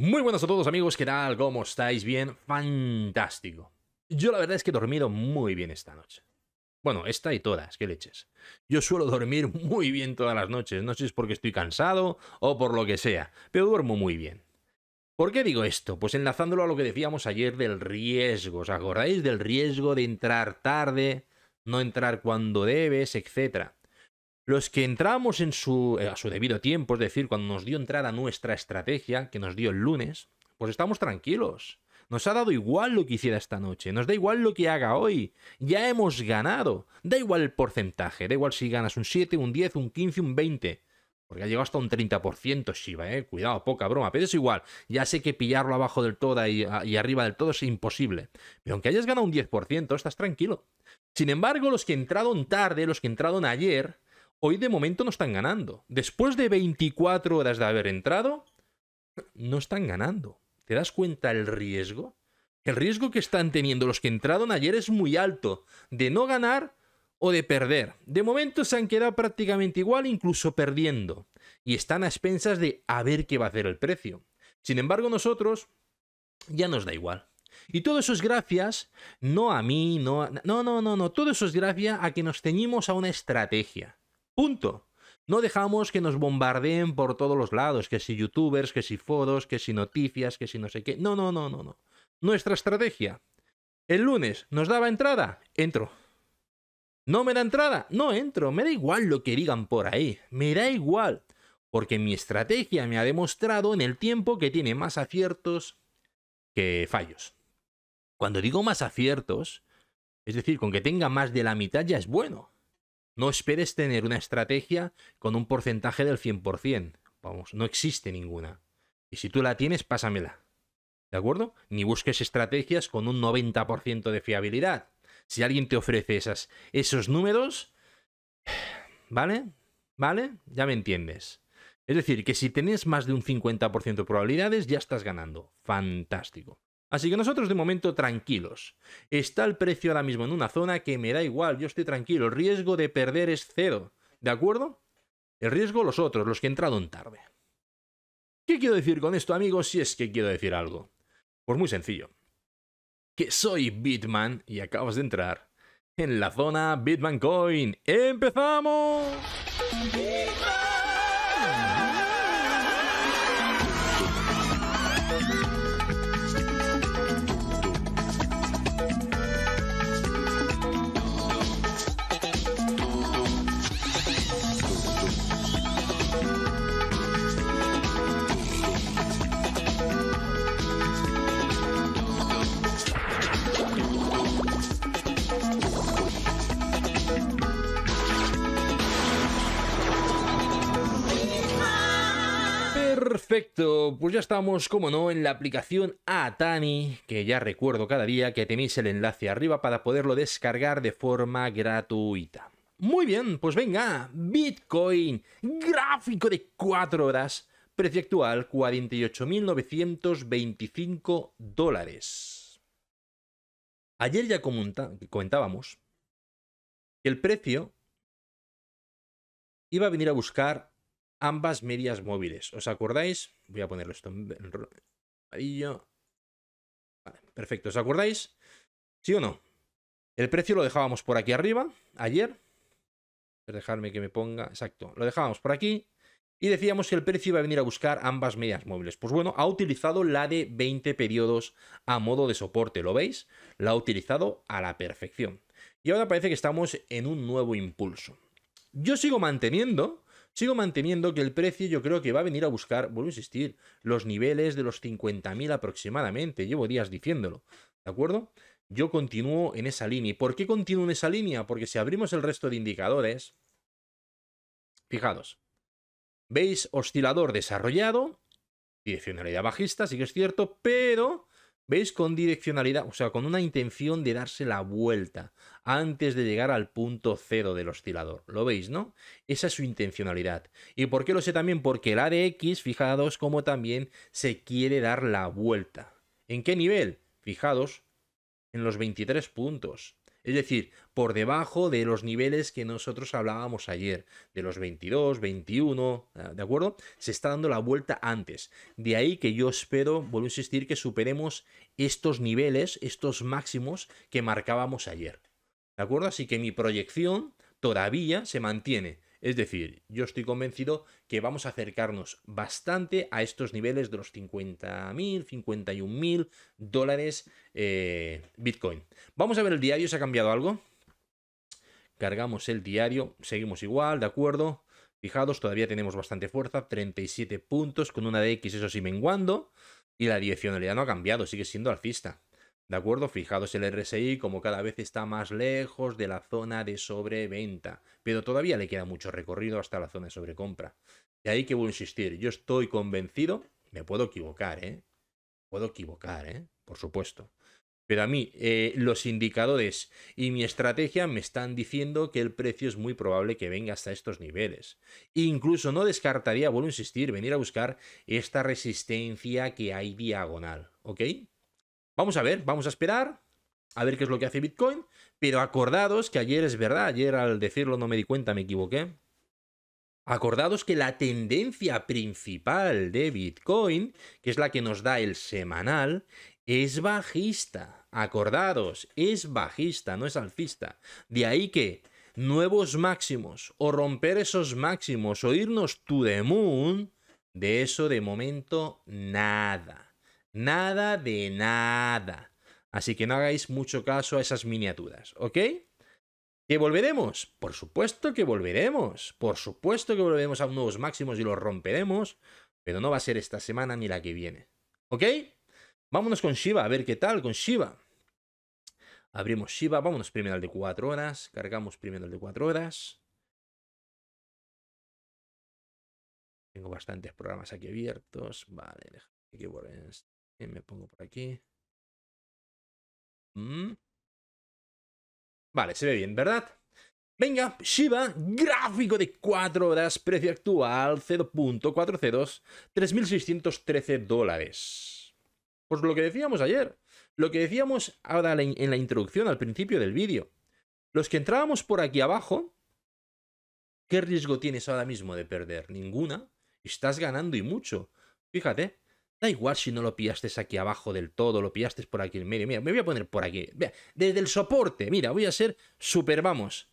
Muy buenas a todos amigos, ¿qué tal? ¿Cómo estáis? Bien, fantástico. Yo la verdad es que he dormido muy bien esta noche. Bueno, esta y todas, qué leches. Yo suelo dormir muy bien todas las noches, no sé si es porque estoy cansado o por lo que sea, pero duermo muy bien. ¿Por qué digo esto? Pues enlazándolo a lo que decíamos ayer del riesgo, ¿os acordáis del riesgo de entrar tarde, no entrar cuando debes, etcétera? los que entramos en su, eh, a su debido tiempo, es decir, cuando nos dio entrada nuestra estrategia, que nos dio el lunes, pues estamos tranquilos. Nos ha dado igual lo que hiciera esta noche, nos da igual lo que haga hoy, ya hemos ganado, da igual el porcentaje, da igual si ganas un 7, un 10, un 15, un 20, porque ha llegado hasta un 30% Shiva, eh, cuidado, poca broma, pero es igual, ya sé que pillarlo abajo del todo y, y arriba del todo es imposible, pero aunque hayas ganado un 10%, estás tranquilo. Sin embargo, los que entraron tarde, los que entraron ayer, hoy de momento no están ganando. Después de 24 horas de haber entrado, no están ganando. ¿Te das cuenta el riesgo? El riesgo que están teniendo los que entraron ayer es muy alto, de no ganar o de perder. De momento se han quedado prácticamente igual, incluso perdiendo, y están a expensas de a ver qué va a hacer el precio. Sin embargo, nosotros ya nos da igual. Y todo eso es gracias, no a mí, no, no, no, no, no, todo eso es gracias a que nos ceñimos a una estrategia. Punto. No dejamos que nos bombardeen por todos los lados, que si youtubers, que si foros, que si noticias, que si no sé qué. No, no, no, no, no. Nuestra estrategia. El lunes nos daba entrada, entro. No me da entrada, no entro. Me da igual lo que digan por ahí. Me da igual. Porque mi estrategia me ha demostrado en el tiempo que tiene más aciertos que fallos. Cuando digo más aciertos, es decir, con que tenga más de la mitad ya es bueno. No esperes tener una estrategia con un porcentaje del 100%. Vamos, no existe ninguna. Y si tú la tienes, pásamela. ¿De acuerdo? Ni busques estrategias con un 90% de fiabilidad. Si alguien te ofrece esas, esos números, ¿vale? ¿Vale? Ya me entiendes. Es decir, que si tenés más de un 50% de probabilidades, ya estás ganando. Fantástico. Así que nosotros de momento tranquilos. Está el precio ahora mismo en una zona que me da igual, yo estoy tranquilo. El riesgo de perder es cero. ¿De acuerdo? El riesgo los otros, los que entraron tarde. ¿Qué quiero decir con esto, amigos, si es que quiero decir algo? Pues muy sencillo. Que soy Bitman y acabas de entrar en la zona Bitman Coin. ¡Empezamos! Perfecto, pues ya estamos, como no, en la aplicación Atani, que ya recuerdo cada día que tenéis el enlace arriba para poderlo descargar de forma gratuita. Muy bien, pues venga, Bitcoin, gráfico de 4 horas, precio actual 48.925 dólares. Ayer ya comentábamos que el precio iba a venir a buscar ambas medias móviles. ¿Os acordáis? Voy a ponerlo esto en yo. Vale, perfecto, ¿os acordáis? ¿Sí o no? El precio lo dejábamos por aquí arriba, ayer. Dejarme que me ponga. Exacto, lo dejábamos por aquí. Y decíamos que el precio iba a venir a buscar ambas medias móviles. Pues bueno, ha utilizado la de 20 periodos a modo de soporte, ¿lo veis? La ha utilizado a la perfección. Y ahora parece que estamos en un nuevo impulso. Yo sigo manteniendo Sigo manteniendo que el precio yo creo que va a venir a buscar, vuelvo a insistir, los niveles de los 50.000 aproximadamente. Llevo días diciéndolo, ¿de acuerdo? Yo continúo en esa línea. ¿Y por qué continúo en esa línea? Porque si abrimos el resto de indicadores, fijados, veis oscilador desarrollado, direccionalidad bajista, sí que es cierto, pero ¿Veis? Con direccionalidad, o sea, con una intención de darse la vuelta antes de llegar al punto cero del oscilador. ¿Lo veis, no? Esa es su intencionalidad. ¿Y por qué lo sé también? Porque el ADX, fijados como también se quiere dar la vuelta. ¿En qué nivel? Fijados en los 23 puntos. Es decir, por debajo de los niveles que nosotros hablábamos ayer, de los 22, 21, ah, ¿de acuerdo? Se está dando la vuelta antes. De ahí que yo espero, vuelvo a insistir, que superemos estos niveles, estos máximos que marcábamos ayer. ¿De acuerdo? Así que mi proyección todavía se mantiene es decir, yo estoy convencido que vamos a acercarnos bastante a estos niveles de los 50.000, 51.000 dólares eh, Bitcoin. Vamos a ver el diario, ¿se ha cambiado algo? Cargamos el diario, seguimos igual, ¿de acuerdo? Fijados, todavía tenemos bastante fuerza, 37 puntos con una de X, eso sí, menguando. Y la direccionalidad no ha cambiado, sigue siendo alcista. ¿De acuerdo? Fijados el RSI como cada vez está más lejos de la zona de sobreventa, pero todavía le queda mucho recorrido hasta la zona de sobrecompra. De ahí que voy a insistir, yo estoy convencido, me puedo equivocar, ¿eh? Puedo equivocar, ¿eh? Por supuesto. Pero a mí, eh, los indicadores y mi estrategia me están diciendo que el precio es muy probable que venga hasta estos niveles. incluso no descartaría, vuelvo a insistir, venir a buscar esta resistencia que hay diagonal, ¿ok? Vamos a ver, vamos a esperar a ver qué es lo que hace Bitcoin, pero acordados que ayer es verdad, ayer al decirlo no me di cuenta, me equivoqué. Acordados que la tendencia principal de Bitcoin, que es la que nos da el semanal, es bajista. Acordados, es bajista, no es alcista. De ahí que nuevos máximos o romper esos máximos o irnos to the moon, de eso de momento nada. Nada de nada. Así que no hagáis mucho caso a esas miniaturas, ¿ok? ¿Que volveremos? Por supuesto que volveremos. Por supuesto que volveremos a nuevos máximos y los romperemos. Pero no va a ser esta semana ni la que viene. ¿Ok? Vámonos con Shiva, a ver qué tal con Shiva. Abrimos Shiva, vámonos primero al de 4 horas. Cargamos primero al de 4 horas. Tengo bastantes programas aquí abiertos. Vale, déjame que me pongo por aquí. Mm. Vale, se ve bien, ¿verdad? Venga, Shiba, gráfico de 4 horas, precio actual 0.402, 3.613 dólares. Pues lo que decíamos ayer, lo que decíamos ahora en la introducción, al principio del vídeo. Los que entrábamos por aquí abajo, ¿qué riesgo tienes ahora mismo de perder? Ninguna. Estás ganando y mucho. Fíjate, Da igual si no lo pillaste aquí abajo del todo, lo pillaste por aquí en medio. Mira, me voy a poner por aquí. desde el soporte, mira, voy a ser super vamos.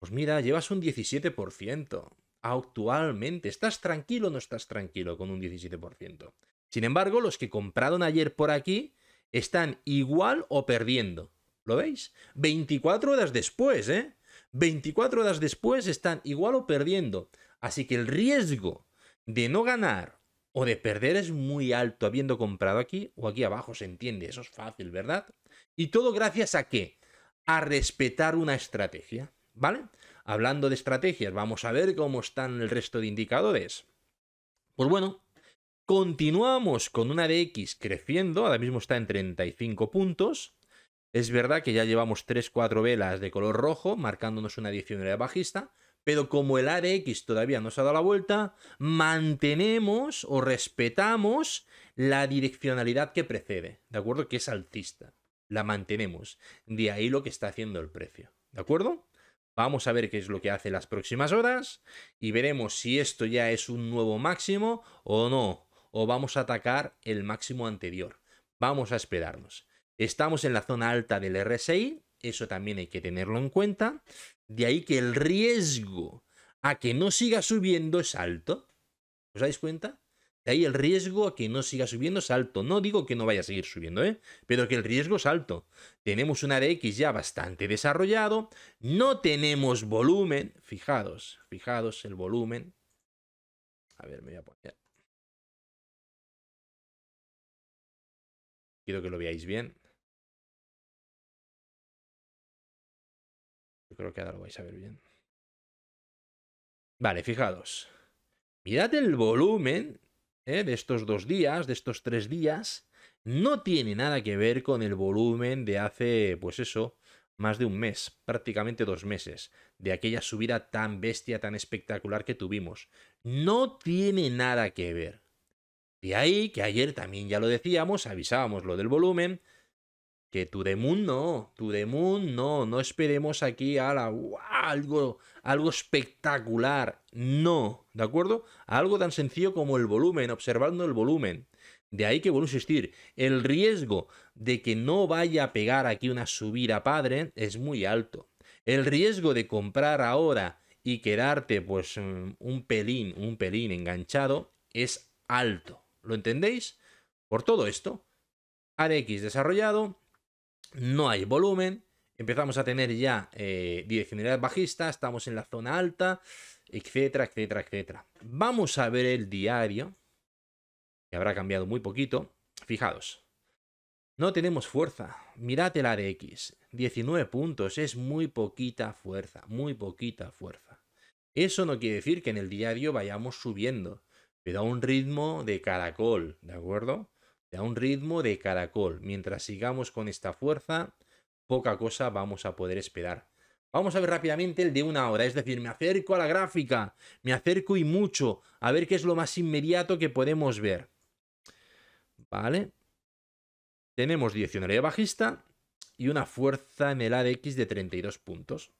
Pues mira, llevas un 17%. Actualmente, ¿estás tranquilo o no estás tranquilo con un 17%? Sin embargo, los que compraron ayer por aquí están igual o perdiendo. ¿Lo veis? 24 horas después, ¿eh? 24 horas después están igual o perdiendo. Así que el riesgo de no ganar o de perder es muy alto habiendo comprado aquí o aquí abajo, se entiende, eso es fácil, ¿verdad? Y todo gracias a qué? A respetar una estrategia, ¿vale? Hablando de estrategias, vamos a ver cómo están el resto de indicadores. Pues bueno, continuamos con una de X creciendo, ahora mismo está en 35 puntos. Es verdad que ya llevamos 3-4 velas de color rojo, marcándonos una dirección bajista, pero como el ADX todavía no se ha dado la vuelta, mantenemos o respetamos la direccionalidad que precede, ¿de acuerdo? Que es alcista. La mantenemos. De ahí lo que está haciendo el precio, ¿de acuerdo? Vamos a ver qué es lo que hace las próximas horas y veremos si esto ya es un nuevo máximo o no. O vamos a atacar el máximo anterior. Vamos a esperarnos. Estamos en la zona alta del RSI, eso también hay que tenerlo en cuenta. De ahí que el riesgo a que no siga subiendo es alto. ¿Os dais cuenta? De ahí el riesgo a que no siga subiendo es alto. No digo que no vaya a seguir subiendo, ¿eh? pero que el riesgo es alto. Tenemos un área ya bastante desarrollado. No tenemos volumen. Fijados, fijados el volumen. A ver, me voy a poner. Quiero que lo veáis bien. creo que ahora lo vais a ver bien. Vale, fijados. Mirad el volumen eh, de estos dos días, de estos tres días. No tiene nada que ver con el volumen de hace, pues eso, más de un mes, prácticamente dos meses, de aquella subida tan bestia, tan espectacular que tuvimos. No tiene nada que ver. De ahí que ayer también ya lo decíamos, avisábamos lo del volumen, Tudemun no, tu no, no esperemos aquí a algo, algo espectacular, no, ¿de acuerdo? Algo tan sencillo como el volumen, observando el volumen. De ahí que vuelvo a insistir, el riesgo de que no vaya a pegar aquí una subida padre es muy alto. El riesgo de comprar ahora y quedarte pues mm, un pelín, un pelín enganchado es alto. ¿Lo entendéis? Por todo esto, ADX desarrollado, no hay volumen, empezamos a tener ya eh, direccionalidad bajista, estamos en la zona alta, etcétera, etcétera, etcétera. Vamos a ver el diario, que habrá cambiado muy poquito. Fijados, no tenemos fuerza. Mirad el X. 19 puntos, es muy poquita fuerza, muy poquita fuerza. Eso no quiere decir que en el diario vayamos subiendo, pero a un ritmo de caracol, ¿de acuerdo? a un ritmo de caracol. Mientras sigamos con esta fuerza, poca cosa vamos a poder esperar. Vamos a ver rápidamente el de una hora, es decir, me acerco a la gráfica, me acerco y mucho, a ver qué es lo más inmediato que podemos ver. Vale. Tenemos diccionario bajista y una fuerza en el ADX de 32 puntos.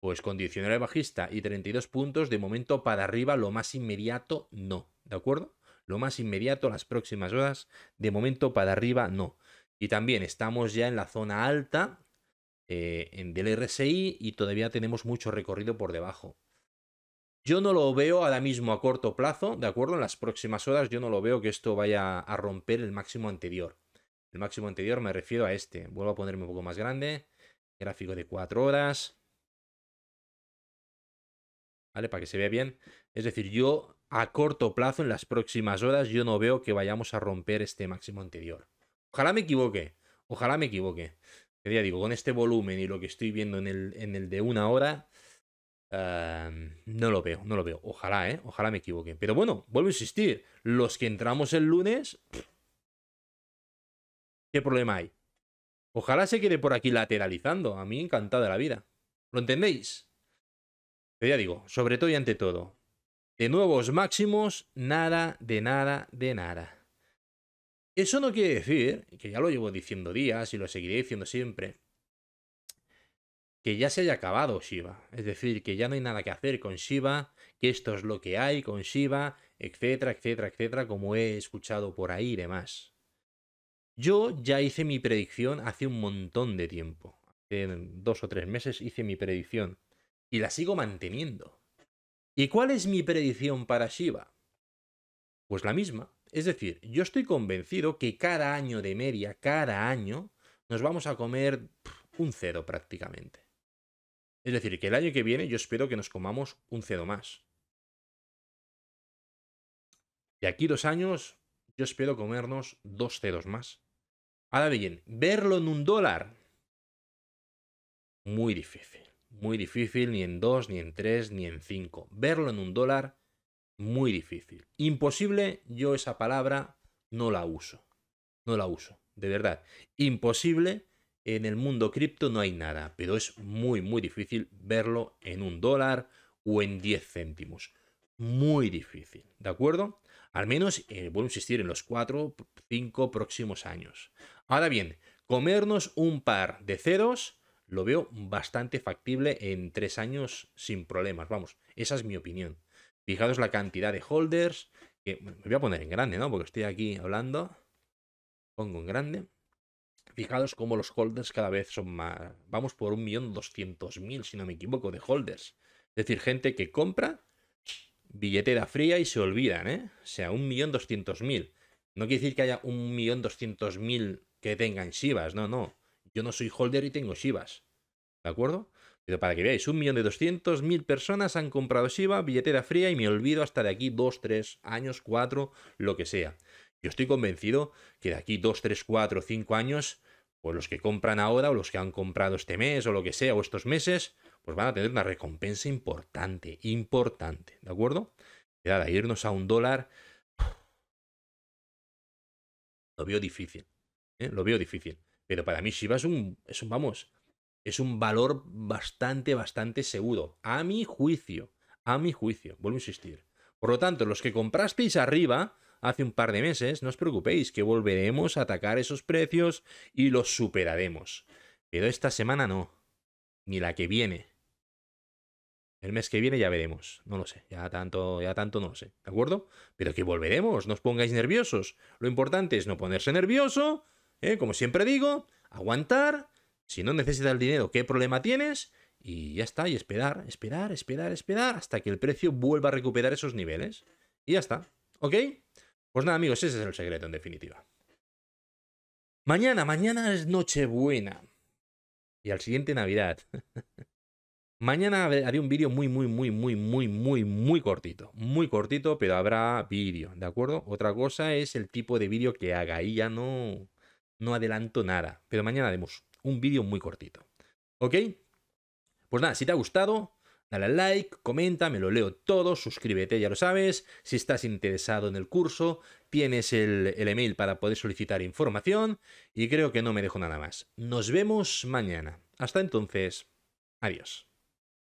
Pues con diccionario bajista y 32 puntos, de momento para arriba lo más inmediato no, ¿de acuerdo? lo más inmediato, las próximas horas. De momento para arriba no. Y también estamos ya en la zona alta eh, en del RSI y todavía tenemos mucho recorrido por debajo. Yo no lo veo ahora mismo a corto plazo, ¿de acuerdo? En las próximas horas yo no lo veo que esto vaya a romper el máximo anterior. El máximo anterior me refiero a este. Vuelvo a ponerme un poco más grande. Gráfico de 4 horas. ¿Vale? Para que se vea bien. Es decir, yo a corto plazo, en las próximas horas, yo no veo que vayamos a romper este máximo anterior. Ojalá me equivoque, ojalá me equivoque. Te ya digo, con este volumen y lo que estoy viendo en el, en el de una hora, ah, no lo veo, no lo veo. Ojalá, ¿eh? Ojalá me equivoque. Pero bueno, vuelvo a insistir, los que entramos el lunes, ¿qué problema hay? Ojalá se quede por aquí lateralizando. A mí encantada la vida. ¿Lo entendéis? Pero ya digo, sobre todo y ante todo, de nuevos máximos, nada, de nada, de nada. Eso no quiere decir, que ya lo llevo diciendo días y lo seguiré diciendo siempre, que ya se haya acabado Shiva. Es decir, que ya no hay nada que hacer con Shiva, que esto es lo que hay con Shiva, etcétera, etcétera, etcétera, como he escuchado por ahí y demás. Yo ya hice mi predicción hace un montón de tiempo. Hace dos o tres meses hice mi predicción. Y la sigo manteniendo. ¿Y cuál es mi predicción para Shiva? Pues la misma. Es decir, yo estoy convencido que cada año de media, cada año, nos vamos a comer un cero prácticamente. Es decir, que el año que viene yo espero que nos comamos un cero más. Y aquí dos años yo espero comernos dos ceros más. Ahora bien, verlo en un dólar, muy difícil muy difícil, ni en 2, ni en 3, ni en 5. Verlo en un dólar, muy difícil. Imposible, yo esa palabra no la uso. No la uso, de verdad. Imposible, en el mundo cripto no hay nada, pero es muy, muy difícil verlo en un dólar o en 10 céntimos. Muy difícil, ¿de acuerdo? Al menos eh, voy a insistir en los 4, 5 próximos años. Ahora bien, comernos un par de ceros lo veo bastante factible en tres años sin problemas. Vamos, esa es mi opinión. Fijaos la cantidad de holders, que me voy a poner en grande, ¿no? Porque estoy aquí hablando. Pongo en grande. Fijaos cómo los holders cada vez son más... Vamos por 1.200.000, si no me equivoco, de holders. Es decir, gente que compra billetera fría y se olvidan, ¿eh? O sea, 1.200.000. No quiere decir que haya 1.200.000 que tengan Shivas, no, no. Yo no soy holder y tengo Shivas. ¿De acuerdo? Pero para que veáis, un millón de doscientos mil personas han comprado Shiva, billetera fría y me olvido hasta de aquí dos, tres años, cuatro, lo que sea. Yo estoy convencido que de aquí 2, 3, 4, cinco años, pues los que compran ahora o los que han comprado este mes o lo que sea o estos meses, pues van a tener una recompensa importante, importante, ¿de acuerdo? Y a irnos a un dólar lo veo difícil, ¿eh? lo veo difícil. Pero para mí Shiba es un, es un, vamos, es un valor bastante, bastante seguro. A mi juicio, a mi juicio, vuelvo a insistir. Por lo tanto, los que comprasteis arriba hace un par de meses, no os preocupéis, que volveremos a atacar esos precios y los superaremos. Pero esta semana no, ni la que viene. El mes que viene ya veremos, no lo sé, ya tanto, ya tanto no lo sé, ¿de acuerdo? Pero que volveremos, no os pongáis nerviosos. Lo importante es no ponerse nervioso ¿eh? Como siempre digo, aguantar. Si no necesitas el dinero, ¿qué problema tienes? Y ya está, y esperar, esperar, esperar, esperar, hasta que el precio vuelva a recuperar esos niveles. Y ya está, ¿ok? Pues nada, amigos, ese es el secreto en definitiva. Mañana, mañana es Nochebuena. Y al siguiente Navidad. mañana haré un vídeo muy, muy, muy, muy, muy, muy, muy cortito. Muy cortito, pero habrá vídeo, ¿de acuerdo? Otra cosa es el tipo de vídeo que haga. y ya no no adelanto nada, pero mañana haremos un vídeo muy cortito. ¿Ok? Pues nada, si te ha gustado, dale like, comenta, me lo leo todo, suscríbete, ya lo sabes. Si estás interesado en el curso, tienes el email para poder solicitar información y creo que no me dejo nada más. Nos vemos mañana. Hasta entonces, adiós.